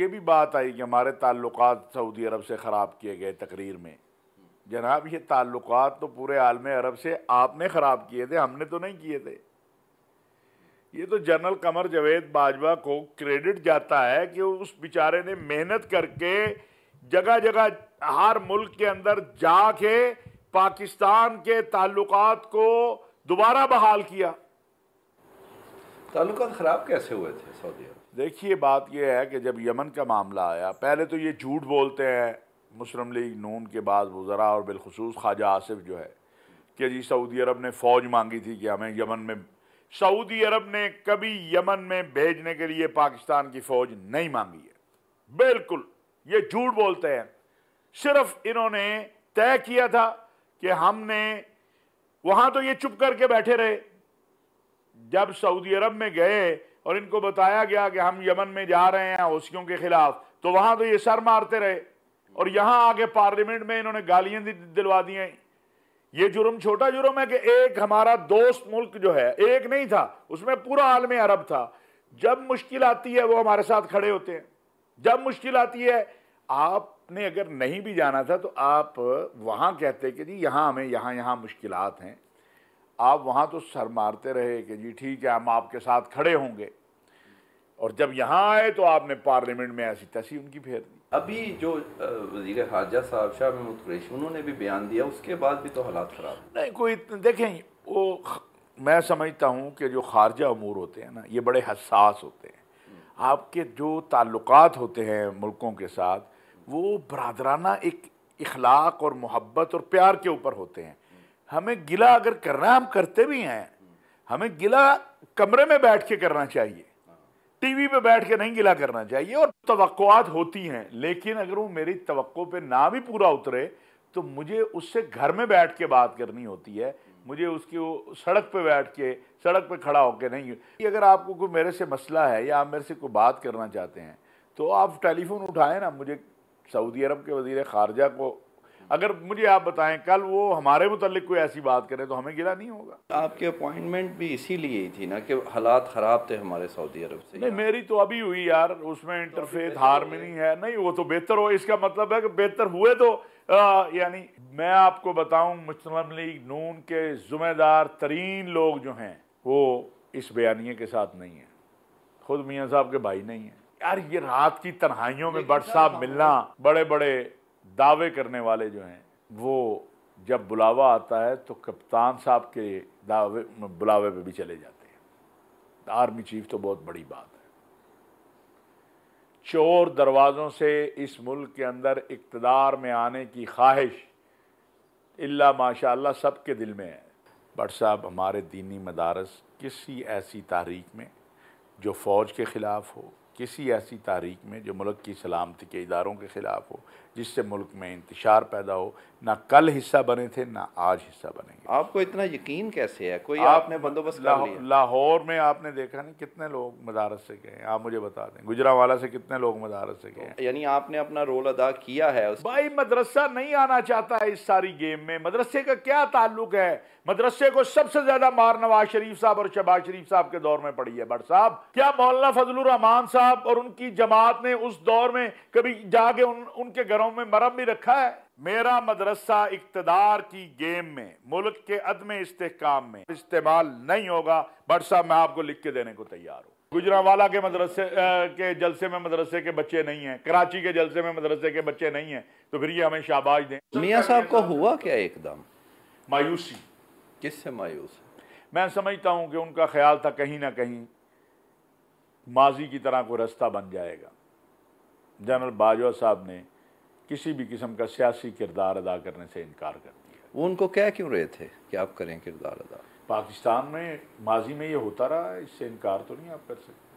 ये भी बात आई कि हमारे ताल्लुक सऊदी अरब से ख़राब किए गए तकरीर में जनाब ये ताल्लुक तो पूरे आलम अरब से आपने ख़राब किए थे हमने तो नहीं किए थे ये तो जनरल कमर जवेद बाजवा को क्रेडिट जाता है कि उस बेचारे ने मेहनत करके जगह जगह हर मुल्क के अंदर जाके पाकिस्तान के ताल्लुकात को दोबारा बहाल किया ताल्लुक ख़राब कैसे हुए थे सऊदी अरब देखिए बात यह है कि जब यमन का मामला आया पहले तो ये झूठ बोलते हैं मुस्लिम लीग नून के बाद वज़रा और बिलखसूस ख्वाजा आसिफ जो है कि जी सऊदी अरब ने फ़ौज मांगी थी कि हमें यमन में सऊदी अरब ने कभी यमन में भेजने के लिए पाकिस्तान की फ़ौज नहीं मांगी है बिल्कुल ये झूठ बोलते हैं सिर्फ इन्होंने तय किया था कि हमने वहाँ तो ये चुप करके बैठे रहे जब सऊदी अरब में गए और इनको बताया गया कि हम यमन में जा रहे हैं हौसियों के खिलाफ तो वहां तो ये सर मारते रहे और यहां आके पार्लियामेंट में इन्होंने गालियां दिलवा दी हैं ये जुर्म छोटा जुर्म है कि एक हमारा दोस्त मुल्क जो है एक नहीं था उसमें पूरा आलम अरब था जब मुश्किल आती है वो हमारे साथ खड़े होते हैं जब मुश्किल आती है आपने अगर नहीं भी जाना था तो आप वहां कहते कि जी यहां हमें यहां यहां मुश्किल हैं आप वहाँ तो सर मारते रहे कि जी ठीक है हम आपके साथ खड़े होंगे और जब यहाँ आए तो आपने पार्लियामेंट में ऐसी तैसी उनकी फेर दी अभी जो वजीर खारजा साहब शाह महमूद कुरेश उन्होंने भी बयान दिया उसके बाद भी तो हालात ख़राब नहीं कोई देखें वो मैं समझता हूँ कि जो खारजा अमूर होते हैं ना ये बड़े हसास होते हैं आपके जो ताल्लुक होते हैं मुल्कों के साथ वो बरदराना एक इखलाक और मोहब्बत और प्यार के ऊपर होते हैं हमें गिला अगर करना हम करते भी हैं हमें गिला कमरे में बैठ के करना चाहिए टीवी पे बैठ के नहीं गिला करना चाहिए और तो होती हैं लेकिन अगर वो मेरी तो पे ना भी पूरा उतरे तो मुझे उससे घर में बैठ के बात करनी होती है मुझे उसकी वो सड़क पे बैठ के सड़क पे खड़ा होकर नहीं अगर आपको कोई मेरे से मसला है या आप मेरे से कोई बात करना चाहते हैं तो आप टेलीफोन उठाएं ना मुझे सऊदी अरब के वजीर ख़ारजा को अगर मुझे आप बताएं कल वो हमारे मुतलिक कोई ऐसी बात करें तो हमें गिला नहीं होगा आपकी अपॉइंटमेंट भी इसीलिए थी ना कि हालात ख़राब थे हमारे सऊदी अरब से नहीं मेरी तो अभी हुई यार उसमें इंटरफेथ में हारमनी है नहीं वो तो बेहतर हो इसका मतलब है कि बेहतर हुए तो यानी मैं आपको बताऊं मुस्लिम लीग नून के जुम्मेदार तरीन लोग जो हैं वो इस बयानिए के साथ नहीं है खुद मियाँ साहब के भाई नहीं है यार ये रात की तनहाइयों में बट साहब मिलना बड़े बड़े दावे करने वाले जो हैं वो जब बुलावा आता है तो कप्तान साहब के दावे बुलावे पे भी चले जाते हैं आर्मी चीफ तो बहुत बड़ी बात है चोर दरवाज़ों से इस मुल्क के अंदर इकतदार में आने की ख्वाहिश इल्ला माशा सब के दिल में है बट साहब हमारे दीनी मदारस किसी ऐसी तारीख में जो फ़ौज के ख़िलाफ़ हो किसी ऐसी तारीख में जो मुल्क की सलामती के इदारों के ख़िलाफ़ हो जिससे मुल्क में इंतशार पैदा हो ना कल हिस्सा बने थे ना आज हिस्सा बनेंगे आपको इतना यकीन कैसे है कोई आप, आपने बंदोबस्त लाह, लाहौर में आपने देखा नहीं कितने लोग मदारस से गए आप मुझे बता दें गुजरावाला से कितने लोग मदारस से गए तो यानी आपने अपना रोल अदा किया है उस... भाई मदरसा नहीं आना चाहता है इस सारी गेम में मदरसे का क्या ताल्लुक है मदरसे को सबसे ज्यादा मार नवाज शरीफ साहब और शबाज शरीफ साहब के दौर में पड़ी है बट साहब क्या मौलाना फजलान रहमान साहब और उनकी जमात ने उस दौर में कभी जाके उनके घरों में मरम भी रखा है मेरा मदरसा इकतदार की गेम में मुल्क के अदम इस्तेकाम में इस्तेमाल नहीं होगा बट साहब मैं आपको लिख के देने को तैयार हूँ गुजरावाला के मदरसे आ, के जलसे में मदरसे के बच्चे नहीं हैं कराची के जलसे में मदरसे के बच्चे नहीं हैं तो फिर ये हमें शाबाश दें मियाँ साहब को हुआ क्या एकदम मायूसी किससे मायूस मैं समझता हूँ कि उनका ख्याल था कहीं ना कहीं माजी की तरह कोई रास्ता बन जाएगा जनरल बाजवा साहब ने किसी भी किस्म का सियासी किरदार अदा करने से इनकार कर दिया वो उनको कह क्यों रहे थे कि आप करें किरदार अदा पाकिस्तान में माजी में ये होता रहा इससे इनकार तो नहीं आप कर सकते